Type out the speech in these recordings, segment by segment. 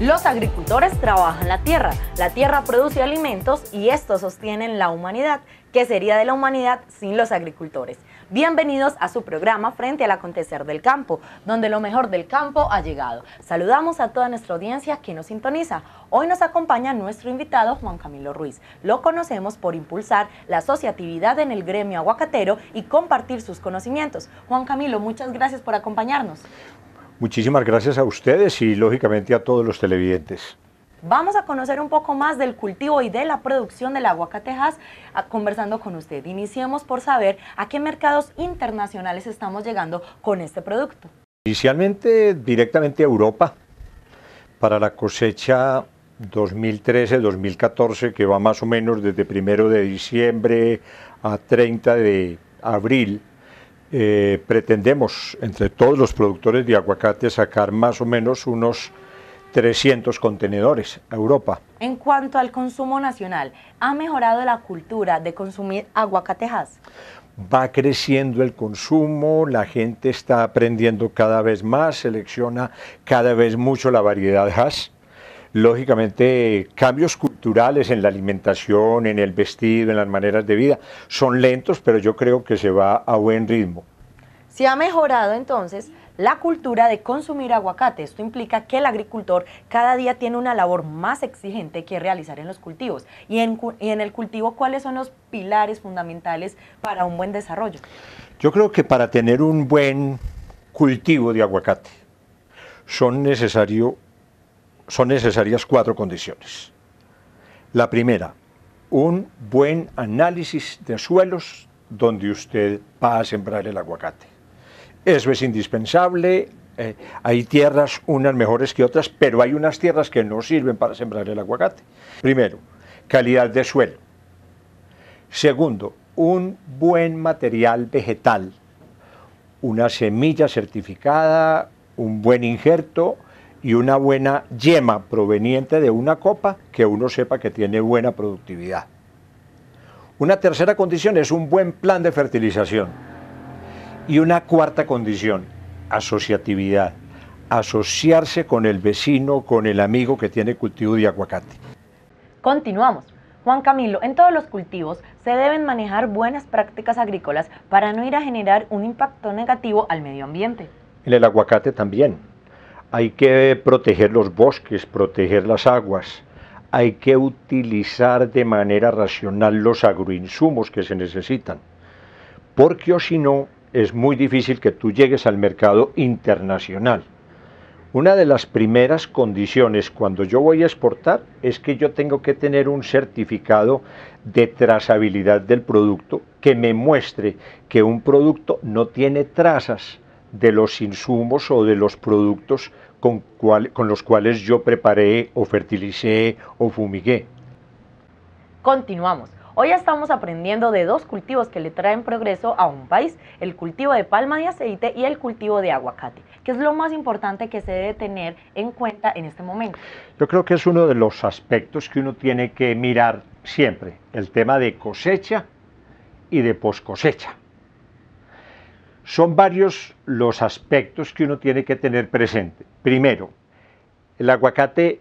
Los agricultores trabajan la tierra, la tierra produce alimentos y estos sostienen la humanidad. ¿Qué sería de la humanidad sin los agricultores? Bienvenidos a su programa Frente al Acontecer del Campo, donde lo mejor del campo ha llegado. Saludamos a toda nuestra audiencia que nos sintoniza. Hoy nos acompaña nuestro invitado Juan Camilo Ruiz. Lo conocemos por impulsar la asociatividad en el gremio aguacatero y compartir sus conocimientos. Juan Camilo, muchas gracias por acompañarnos. Muchísimas gracias a ustedes y lógicamente a todos los televidentes. Vamos a conocer un poco más del cultivo y de la producción del aguacatejas conversando con usted. Iniciemos por saber a qué mercados internacionales estamos llegando con este producto. Inicialmente directamente a Europa para la cosecha 2013-2014 que va más o menos desde primero de diciembre a 30 de abril eh, pretendemos entre todos los productores de aguacate sacar más o menos unos 300 contenedores a Europa. En cuanto al consumo nacional, ¿ha mejorado la cultura de consumir aguacate aguacatejas? Va creciendo el consumo, la gente está aprendiendo cada vez más, selecciona cada vez mucho la variedad has lógicamente cambios culturales en la alimentación, en el vestido, en las maneras de vida. Son lentos, pero yo creo que se va a buen ritmo. Se ha mejorado entonces la cultura de consumir aguacate. Esto implica que el agricultor cada día tiene una labor más exigente que realizar en los cultivos. Y en, el cultivo, ¿cuáles son los pilares fundamentales para un buen desarrollo? Yo creo que para tener un buen cultivo de aguacate son necesarios son necesarias cuatro condiciones. La primera, un buen análisis de suelos donde usted va a sembrar el aguacate. Eso es indispensable. Eh, hay tierras, unas mejores que otras, pero hay unas tierras que no sirven para sembrar el aguacate. Primero, calidad de suelo. Segundo, un buen material vegetal. Una semilla certificada, un buen injerto, y una buena yema proveniente de una copa que uno sepa que tiene buena productividad. Una tercera condición es un buen plan de fertilización. Y una cuarta condición, asociatividad. Asociarse con el vecino, con el amigo que tiene cultivo de aguacate. Continuamos. Juan Camilo, en todos los cultivos se deben manejar buenas prácticas agrícolas para no ir a generar un impacto negativo al medio ambiente. En el aguacate también hay que proteger los bosques, proteger las aguas, hay que utilizar de manera racional los agroinsumos que se necesitan, porque o si no es muy difícil que tú llegues al mercado internacional. Una de las primeras condiciones cuando yo voy a exportar es que yo tengo que tener un certificado de trazabilidad del producto que me muestre que un producto no tiene trazas de los insumos o de los productos con, los cuales yo preparé o fertilicé o fumigué. Continuamos. Hoy estamos aprendiendo de dos cultivos que le traen progreso a un país, el cultivo de palma de aceite y el cultivo de aguacate, que es lo más importante que se debe tener en cuenta en este momento. Yo creo que es uno de los aspectos que uno tiene que mirar siempre, el tema de cosecha y de poscosecha. Son varios los aspectos que uno tiene que tener presente. Primero, el aguacate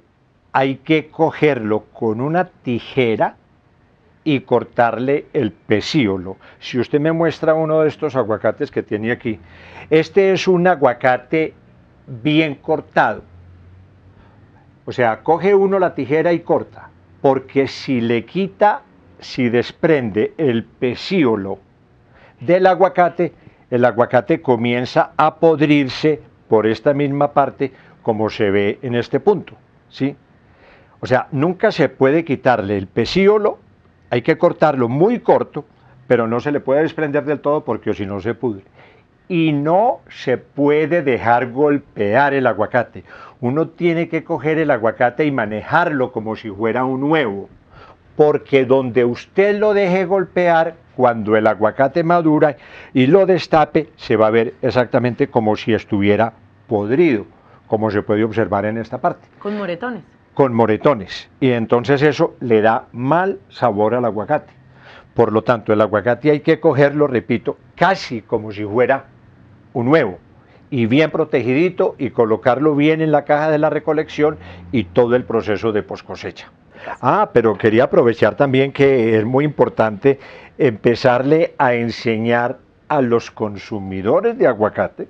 hay que cogerlo con una tijera y cortarle el pecíolo. Si usted me muestra uno de estos aguacates que tiene aquí, este es un aguacate bien cortado. O sea, coge uno la tijera y corta, porque si le quita, si desprende el pecíolo del aguacate, el aguacate comienza a podrirse por esta misma parte como se ve en este punto, ¿sí? O sea, nunca se puede quitarle el pecíolo, hay que cortarlo muy corto, pero no se le puede desprender del todo porque si no se pudre. Y no se puede dejar golpear el aguacate. Uno tiene que coger el aguacate y manejarlo como si fuera un huevo porque donde usted lo deje golpear, cuando el aguacate madura y lo destape, se va a ver exactamente como si estuviera podrido, como se puede observar en esta parte. Con moretones. Con moretones. Y entonces eso le da mal sabor al aguacate. Por lo tanto, el aguacate hay que cogerlo, repito, casi como si fuera un huevo, y bien protegidito y colocarlo bien en la caja de la recolección y todo el proceso de poscosecha. Ah, pero quería aprovechar también que es muy importante empezarle a enseñar a los consumidores de aguacate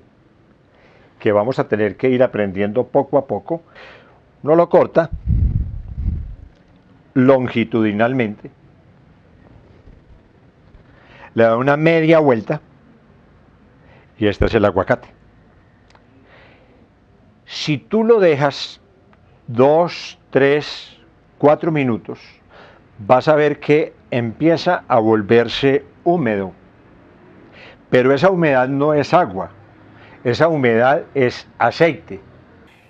que vamos a tener que ir aprendiendo poco a poco. No lo corta longitudinalmente. Le da una media vuelta y este es el aguacate. Si tú lo dejas dos, tres, cuatro minutos, vas a ver que empieza a volverse húmedo. Pero esa humedad no es agua, esa humedad es aceite.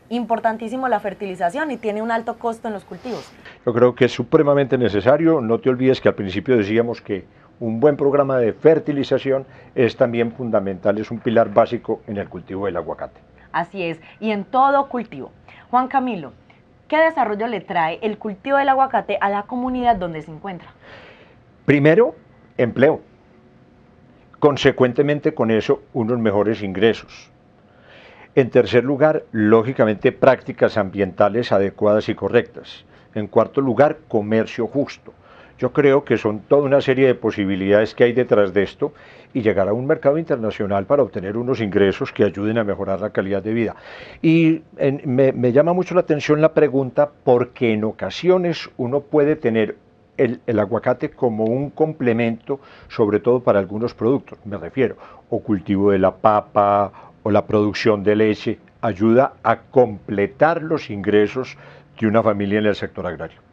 Importantísimo la fertilización y tiene un alto costo en los cultivos. Yo creo que es supremamente necesario. No te olvides que al principio decíamos que un buen programa de fertilización es también fundamental, es un pilar básico en el cultivo del aguacate. Así es, y en todo cultivo. Juan Camilo, ¿Qué desarrollo le trae el cultivo del aguacate a la comunidad donde se encuentra? Primero, empleo. Consecuentemente con eso, unos mejores ingresos. En tercer lugar, lógicamente prácticas ambientales adecuadas y correctas. En cuarto lugar, comercio justo. Yo creo que son toda una serie de posibilidades que hay detrás de esto y llegar a un mercado internacional para obtener unos ingresos que ayuden a mejorar la calidad de vida. Y me, llama mucho la atención la pregunta porque en ocasiones uno puede tener el, el aguacate como un complemento, sobre todo para algunos productos, me refiero, o cultivo de la papa o la producción de leche, ayuda a completar los ingresos de una familia en el sector agrario.